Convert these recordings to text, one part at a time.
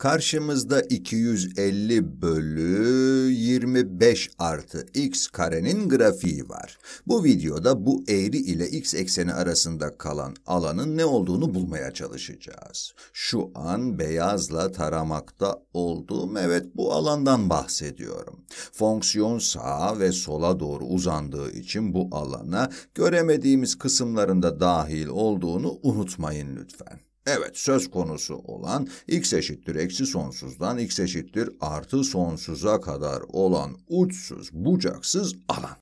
Karşımızda 250 bölü 25 artı x karenin grafiği var. Bu videoda bu eğri ile x ekseni arasında kalan alanın ne olduğunu bulmaya çalışacağız. Şu an beyazla taramakta olduğum evet bu alandan bahsediyorum. Fonksiyon sağa ve sola doğru uzandığı için bu alana göremediğimiz kısımlarında dahil olduğunu unutmayın lütfen. Evet söz konusu olan x eşittir eksi sonsuzdan x eşittir artı sonsuza kadar olan uçsuz bucaksız alan.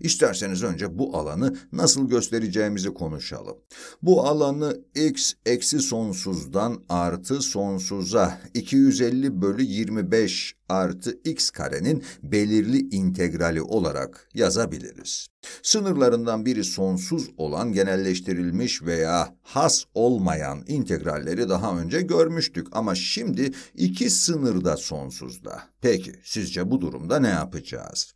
İsterseniz önce bu alanı nasıl göstereceğimizi konuşalım. Bu alanı x eksi sonsuzdan artı sonsuza 250 bölü 25 artı x karenin belirli integrali olarak yazabiliriz. Sınırlarından biri sonsuz olan genelleştirilmiş veya has olmayan integralleri daha önce görmüştük ama şimdi iki sınırda sonsuzda. Peki sizce bu durumda ne yapacağız?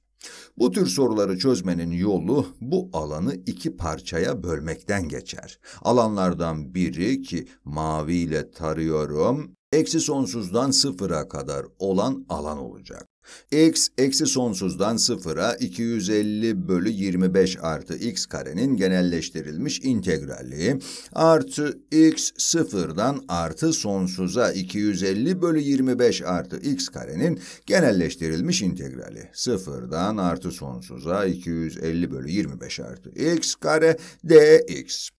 Bu tür soruları çözmenin yolu bu alanı iki parçaya bölmekten geçer. Alanlardan biri ki maviyle tarıyorum, eksi sonsuzdan sıfıra kadar olan alan olacak x eksi sonsuzdan sıfıra 250 bölü 25 artı x karenin genelleştirilmiş integrali artı x sıfırdan artı sonsuza 250 bölü 25 artı x karenin genelleştirilmiş integrali sıfırdan artı sonsuza 250 bölü 25 artı x kare dx.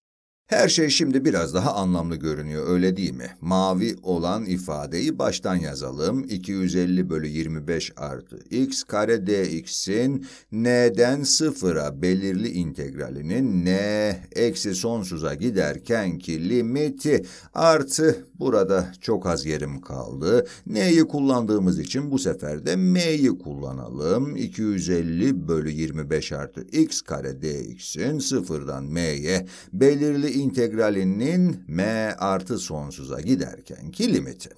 Her şey şimdi biraz daha anlamlı görünüyor, öyle değil mi? Mavi olan ifadeyi baştan yazalım. 250 bölü 25 artı x kare dx'in n'den sıfıra belirli integralinin n eksi sonsuza giderken ki limiti artı burada çok az yerim kaldı. n'yi kullandığımız için bu sefer de m'yi kullanalım. 250 bölü 25 artı x kare dx'in sıfırdan m'ye belirli integralinin m artı sonsuza giderkenki limiti.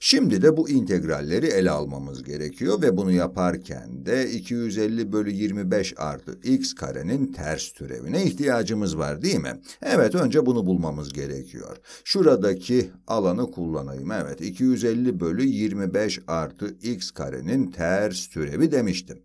Şimdi de bu integralleri ele almamız gerekiyor ve bunu yaparken de 250 bölü 25 artı x karenin ters türevine ihtiyacımız var değil mi? Evet önce bunu bulmamız gerekiyor. Şuradaki alanı kullanayım. Evet 250 bölü 25 artı x karenin ters türevi demiştim.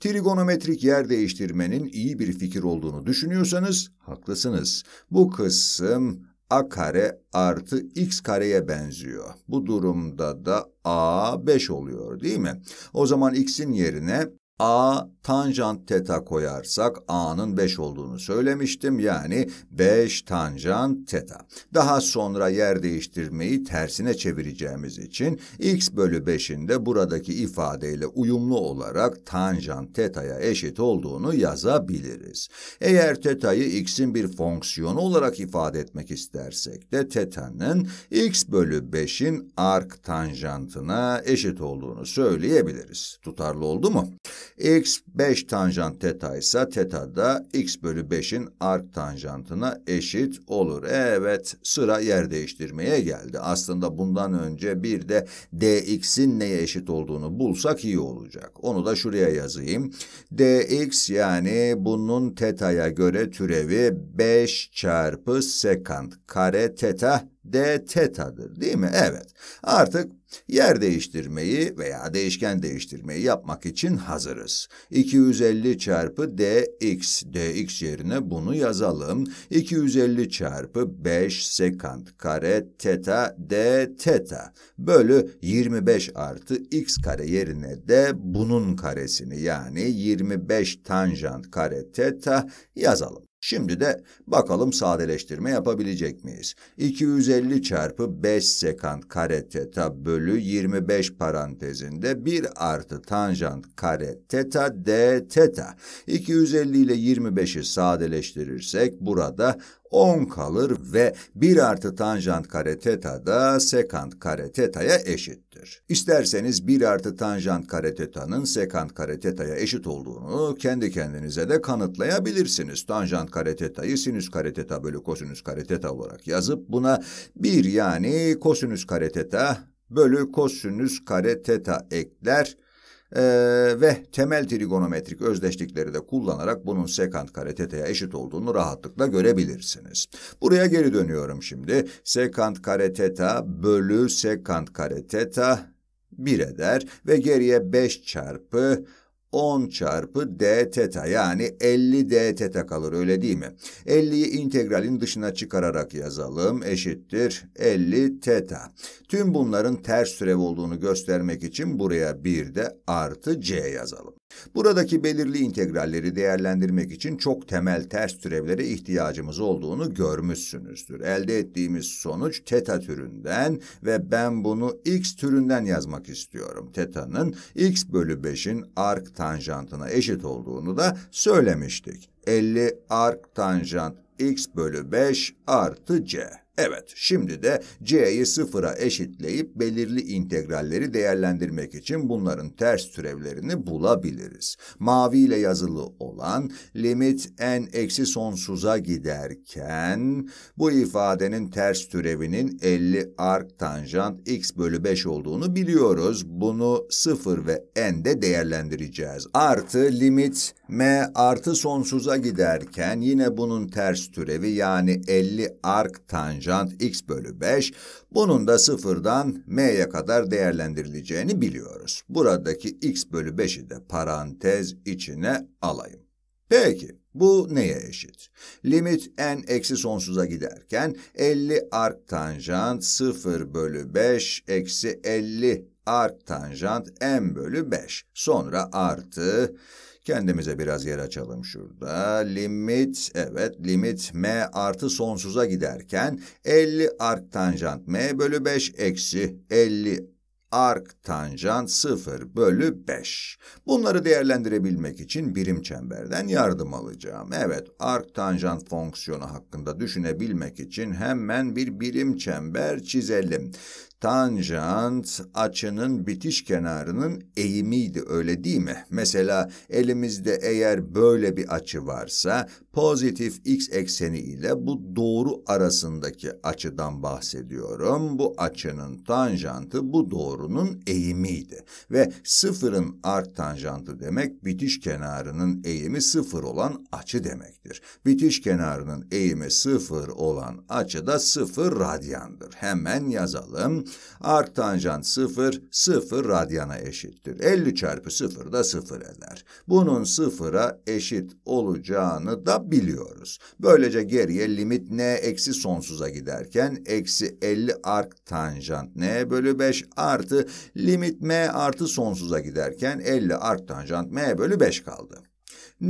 Trigonometrik yer değiştirmenin iyi bir fikir olduğunu düşünüyorsanız haklısınız. Bu kısım a kare artı x kareye benziyor. Bu durumda da a 5 oluyor değil mi? O zaman x'in yerine A tanjant teta koyarsak A'nın 5 olduğunu söylemiştim. Yani 5 tanjant teta. Daha sonra yer değiştirmeyi tersine çevireceğimiz için x bölü 5'in de buradaki ifadeyle uyumlu olarak tanjant teta'ya eşit olduğunu yazabiliriz. Eğer teta'yı x'in bir fonksiyonu olarak ifade etmek istersek de teta'nın x bölü 5'in ark tanjantına eşit olduğunu söyleyebiliriz. Tutarlı oldu mu? X 5 tanjant teta ise teta da x bölü 5'in ark tanjantına eşit olur. Evet sıra yer değiştirmeye geldi. Aslında bundan önce bir de dx'in neye eşit olduğunu bulsak iyi olacak. Onu da şuraya yazayım. dx yani bunun teta'ya göre türevi 5 çarpı sekant kare teta d tetadır değil mi? Evet. Artık yer değiştirmeyi veya değişken değiştirmeyi yapmak için hazırız. 250 çarpı dx, dx yerine bunu yazalım. 250 çarpı 5 sekant kare teta d teta bölü 25 artı x kare yerine de bunun karesini yani 25 tanjant kare teta yazalım. Şimdi de bakalım sadeleştirme yapabilecek miyiz? 250 çarpı 5 sekant kare teta bölü 25 parantezinde 1 artı tanjant kare teta d teta. 250 ile 25'i sadeleştirirsek burada 10 kalır ve 1 artı tanjant kare teta da sekant kare teta'ya eşittir. İsterseniz 1 artı tanjant kare teta'nın sekant kare teta'ya eşit olduğunu kendi kendinize de kanıtlayabilirsiniz. Tanjant kare teta'yı sinüs kare teta bölü kosinüs kare teta olarak yazıp buna 1 yani kosinüs kare teta bölü kosinüs kare teta ekler ee, ve temel trigonometrik özdeşlikleri de kullanarak bunun sekant kare teta'ya eşit olduğunu rahatlıkla görebilirsiniz. Buraya geri dönüyorum şimdi. Sekant kare teta bölü sekant kare teta 1 eder ve geriye 5 çarpı 10 çarpı d teta yani 50 d teta kalır öyle değil mi? 50'yi integralin dışına çıkararak yazalım eşittir 50 teta. Tüm bunların ters türev olduğunu göstermek için buraya bir de artı c yazalım. Buradaki belirli integralleri değerlendirmek için çok temel ters türevlere ihtiyacımız olduğunu görmüşsünüzdür. Elde ettiğimiz sonuç teta türünden ve ben bunu x türünden yazmak istiyorum. Teta'nın x bölü 5'in arktan tanjantına eşit olduğunu da söylemiştik. 50 ark tanjant x bölü 5 artı c. Evet, şimdi de c'yi sıfıra eşitleyip belirli integralleri değerlendirmek için bunların ters türevlerini bulabiliriz. Mavi ile yazılı olan limit n eksi sonsuza giderken bu ifadenin ters türevinin 50 ark tanjant x bölü 5 olduğunu biliyoruz. Bunu 0 ve n'de değerlendireceğiz. Artı limit m artı sonsuza giderken yine bunun ters türevi yani 50 ark tanjant x bölü 5 bunun da sıfırdan m'ye kadar değerlendirileceğini biliyoruz. Buradaki x bölü 5'i de parantez içine alayım. Peki bu neye eşit? Limit n eksi sonsuza giderken 50 ark tanjant 0 bölü 5 eksi 50 ark tanjant m bölü 5 sonra artı Kendimize biraz yer açalım şurada. Limit, evet limit m artı sonsuza giderken 50 ark tanjant m bölü 5 eksi 50 ark tanjant 0 bölü 5. Bunları değerlendirebilmek için birim çemberden yardım alacağım. Evet, ark tanjant fonksiyonu hakkında düşünebilmek için hemen bir birim çember çizelim. Tanjant açının bitiş kenarının eğimiydi öyle değil mi? Mesela elimizde eğer böyle bir açı varsa pozitif x ekseni ile bu doğru arasındaki açıdan bahsediyorum. Bu açının tanjantı bu doğrunun eğimiydi. Ve sıfırın art tanjantı demek bitiş kenarının eğimi sıfır olan açı demektir. Bitiş kenarının eğimi sıfır olan açı da sıfır radyandır. Hemen yazalım Art tanjant 0, 0 radyana eşittir. 50 çarpı 0 da 0 eder. Bunun 0'a eşit olacağını da biliyoruz. Böylece geriye limit n eksi sonsuza giderken eksi 50 ark tanjant n bölü 5 artı limit m artı sonsuza giderken 50 ark tanjant m bölü 5 kaldı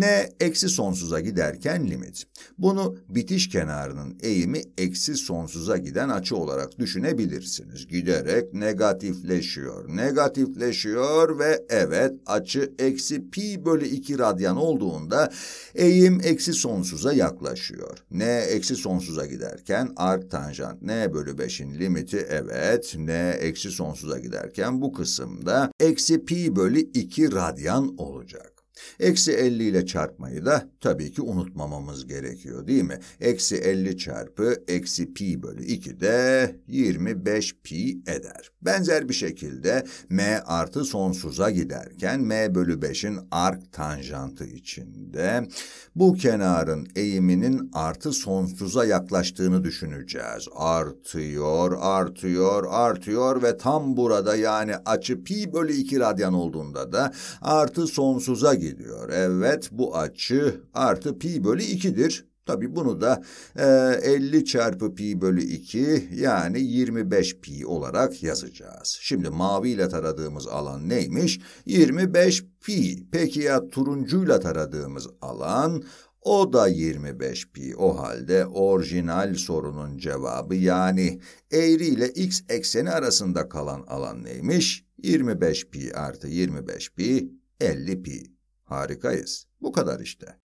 n eksi sonsuza giderken limit. Bunu bitiş kenarının eğimi eksi sonsuza giden açı olarak düşünebilirsiniz. Giderek negatifleşiyor, negatifleşiyor ve evet açı eksi pi bölü 2 radyan olduğunda eğim eksi sonsuza yaklaşıyor. n eksi sonsuza giderken arc tanjant n bölü 5'in limiti evet n eksi sonsuza giderken bu kısımda eksi pi bölü 2 radyan olacak. Eksi 50 ile çarpmayı da tabii ki unutmamamız gerekiyor değil mi? Eksi 50 çarpı eksi pi bölü 2 de 25 pi eder. Benzer bir şekilde m artı sonsuza giderken m bölü 5'in ark tanjantı içinde bu kenarın eğiminin artı sonsuza yaklaştığını düşüneceğiz. Artıyor, artıyor, artıyor ve tam burada yani açı pi bölü 2 radyan olduğunda da artı sonsuza gidiyor geliyor. Evet bu açı artı pi bölü 2'dir. Tabi bunu da e, 50 çarpı pi bölü 2 yani 25 pi olarak yazacağız. Şimdi maviyle taradığımız alan neymiş? 25 pi. Peki ya turuncuyla taradığımız alan? O da 25 pi. O halde orijinal sorunun cevabı yani eğri ile x ekseni arasında kalan alan neymiş? 25 pi artı 25 pi 50 pi. Harikayız. Bu kadar işte.